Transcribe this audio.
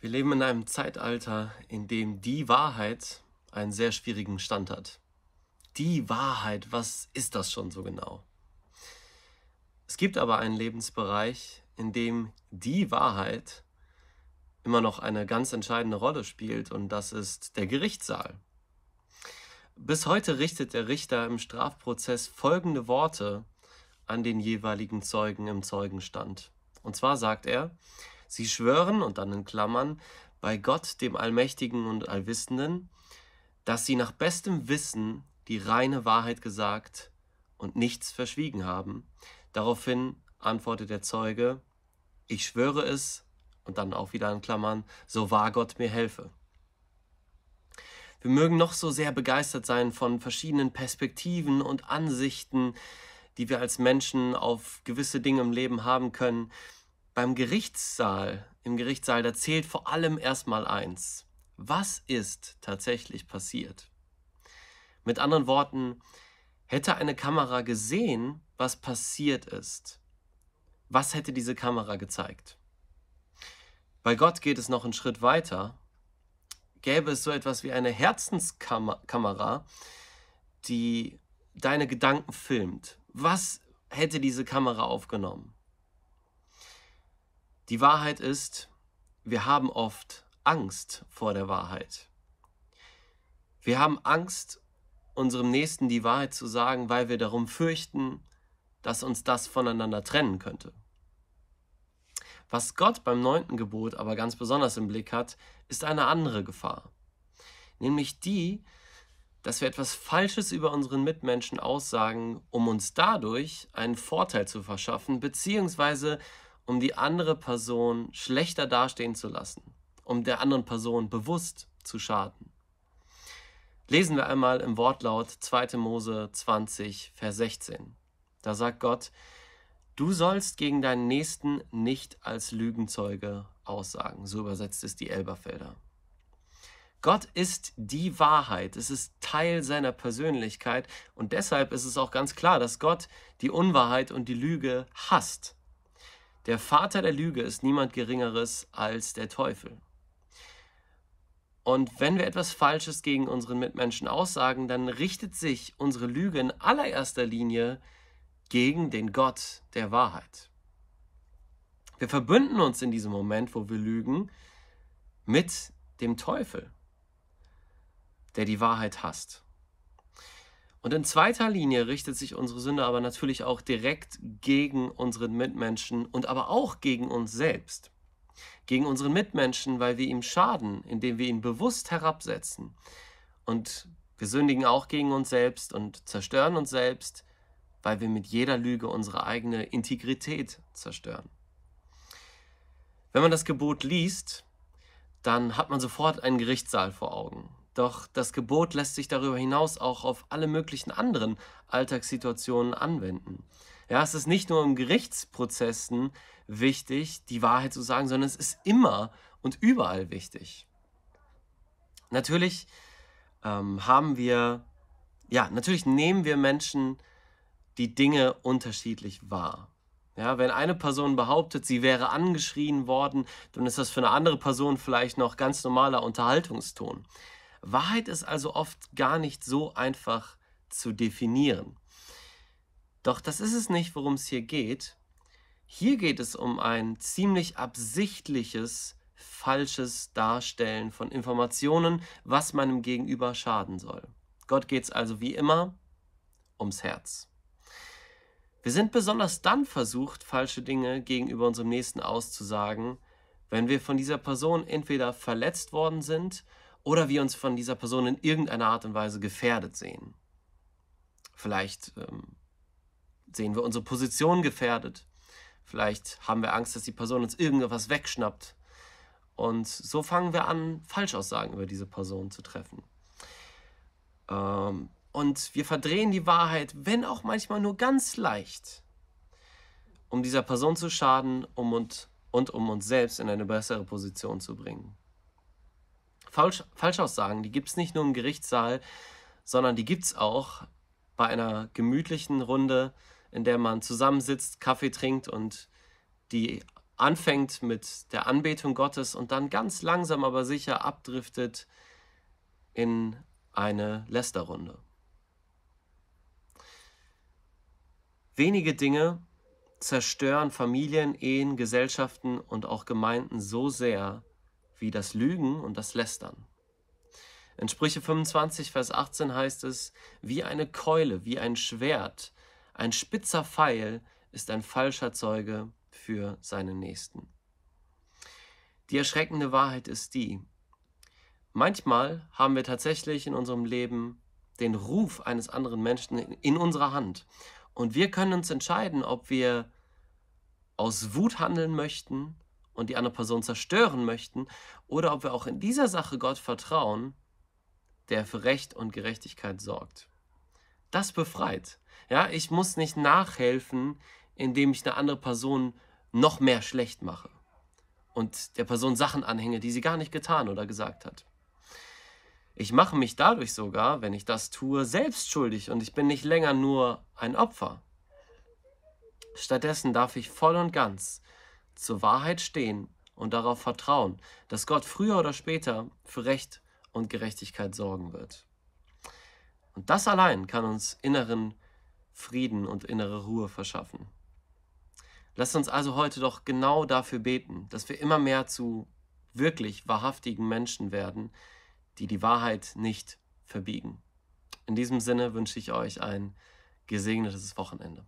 Wir leben in einem Zeitalter, in dem die Wahrheit einen sehr schwierigen Stand hat. Die Wahrheit, was ist das schon so genau? Es gibt aber einen Lebensbereich, in dem die Wahrheit immer noch eine ganz entscheidende Rolle spielt und das ist der Gerichtssaal. Bis heute richtet der Richter im Strafprozess folgende Worte an den jeweiligen Zeugen im Zeugenstand. Und zwar sagt er, Sie schwören und dann in Klammern bei Gott, dem Allmächtigen und Allwissenden, dass sie nach bestem Wissen die reine Wahrheit gesagt und nichts verschwiegen haben. Daraufhin antwortet der Zeuge, ich schwöre es, und dann auch wieder in Klammern, so wahr Gott mir helfe. Wir mögen noch so sehr begeistert sein von verschiedenen Perspektiven und Ansichten, die wir als Menschen auf gewisse Dinge im Leben haben können beim Gerichtssaal, im Gerichtssaal, da zählt vor allem erstmal eins. Was ist tatsächlich passiert? Mit anderen Worten, hätte eine Kamera gesehen, was passiert ist, was hätte diese Kamera gezeigt? Bei Gott geht es noch einen Schritt weiter. Gäbe es so etwas wie eine Herzenskamera, die deine Gedanken filmt, was hätte diese Kamera aufgenommen? Die Wahrheit ist, wir haben oft Angst vor der Wahrheit. Wir haben Angst, unserem Nächsten die Wahrheit zu sagen, weil wir darum fürchten, dass uns das voneinander trennen könnte. Was Gott beim neunten Gebot aber ganz besonders im Blick hat, ist eine andere Gefahr. Nämlich die, dass wir etwas Falsches über unseren Mitmenschen aussagen, um uns dadurch einen Vorteil zu verschaffen, beziehungsweise um die andere Person schlechter dastehen zu lassen, um der anderen Person bewusst zu schaden. Lesen wir einmal im Wortlaut 2. Mose 20, Vers 16. Da sagt Gott, du sollst gegen deinen Nächsten nicht als Lügenzeuge aussagen. So übersetzt es die Elberfelder. Gott ist die Wahrheit, es ist Teil seiner Persönlichkeit und deshalb ist es auch ganz klar, dass Gott die Unwahrheit und die Lüge hasst. Der Vater der Lüge ist niemand Geringeres als der Teufel. Und wenn wir etwas Falsches gegen unseren Mitmenschen aussagen, dann richtet sich unsere Lüge in allererster Linie gegen den Gott der Wahrheit. Wir verbünden uns in diesem Moment, wo wir lügen, mit dem Teufel, der die Wahrheit hasst. Und in zweiter Linie richtet sich unsere Sünde aber natürlich auch direkt gegen unseren Mitmenschen und aber auch gegen uns selbst. Gegen unseren Mitmenschen, weil wir ihm schaden, indem wir ihn bewusst herabsetzen. Und wir sündigen auch gegen uns selbst und zerstören uns selbst, weil wir mit jeder Lüge unsere eigene Integrität zerstören. Wenn man das Gebot liest, dann hat man sofort einen Gerichtssaal vor Augen. Doch das Gebot lässt sich darüber hinaus auch auf alle möglichen anderen Alltagssituationen anwenden. Ja, es ist nicht nur im Gerichtsprozessen wichtig, die Wahrheit zu sagen, sondern es ist immer und überall wichtig. Natürlich ähm, haben wir, ja, natürlich nehmen wir Menschen die Dinge unterschiedlich wahr. Ja, wenn eine Person behauptet, sie wäre angeschrien worden, dann ist das für eine andere Person vielleicht noch ganz normaler Unterhaltungston. Wahrheit ist also oft gar nicht so einfach zu definieren. Doch das ist es nicht, worum es hier geht. Hier geht es um ein ziemlich absichtliches, falsches Darstellen von Informationen, was meinem Gegenüber schaden soll. Gott geht es also wie immer ums Herz. Wir sind besonders dann versucht, falsche Dinge gegenüber unserem Nächsten auszusagen, wenn wir von dieser Person entweder verletzt worden sind oder wir uns von dieser Person in irgendeiner Art und Weise gefährdet sehen. Vielleicht ähm, sehen wir unsere Position gefährdet. Vielleicht haben wir Angst, dass die Person uns irgendwas wegschnappt. Und so fangen wir an, Falschaussagen über diese Person zu treffen. Ähm, und wir verdrehen die Wahrheit, wenn auch manchmal nur ganz leicht, um dieser Person zu schaden um und, und um uns selbst in eine bessere Position zu bringen. Falsch, Falschaussagen, die gibt es nicht nur im Gerichtssaal, sondern die gibt es auch bei einer gemütlichen Runde, in der man zusammensitzt, Kaffee trinkt und die anfängt mit der Anbetung Gottes und dann ganz langsam aber sicher abdriftet in eine Lästerrunde. Wenige Dinge zerstören Familien, Ehen, Gesellschaften und auch Gemeinden so sehr wie das Lügen und das Lästern. In Sprüche 25, Vers 18 heißt es, wie eine Keule, wie ein Schwert, ein spitzer Pfeil ist ein falscher Zeuge für seinen Nächsten. Die erschreckende Wahrheit ist die, manchmal haben wir tatsächlich in unserem Leben den Ruf eines anderen Menschen in unserer Hand. Und wir können uns entscheiden, ob wir aus Wut handeln möchten und die andere Person zerstören möchten, oder ob wir auch in dieser Sache Gott vertrauen, der für Recht und Gerechtigkeit sorgt. Das befreit. Ja, ich muss nicht nachhelfen, indem ich eine andere Person noch mehr schlecht mache und der Person Sachen anhänge, die sie gar nicht getan oder gesagt hat. Ich mache mich dadurch sogar, wenn ich das tue, selbst schuldig und ich bin nicht länger nur ein Opfer. Stattdessen darf ich voll und ganz zur Wahrheit stehen und darauf vertrauen, dass Gott früher oder später für Recht und Gerechtigkeit sorgen wird. Und das allein kann uns inneren Frieden und innere Ruhe verschaffen. Lasst uns also heute doch genau dafür beten, dass wir immer mehr zu wirklich wahrhaftigen Menschen werden, die die Wahrheit nicht verbiegen. In diesem Sinne wünsche ich euch ein gesegnetes Wochenende.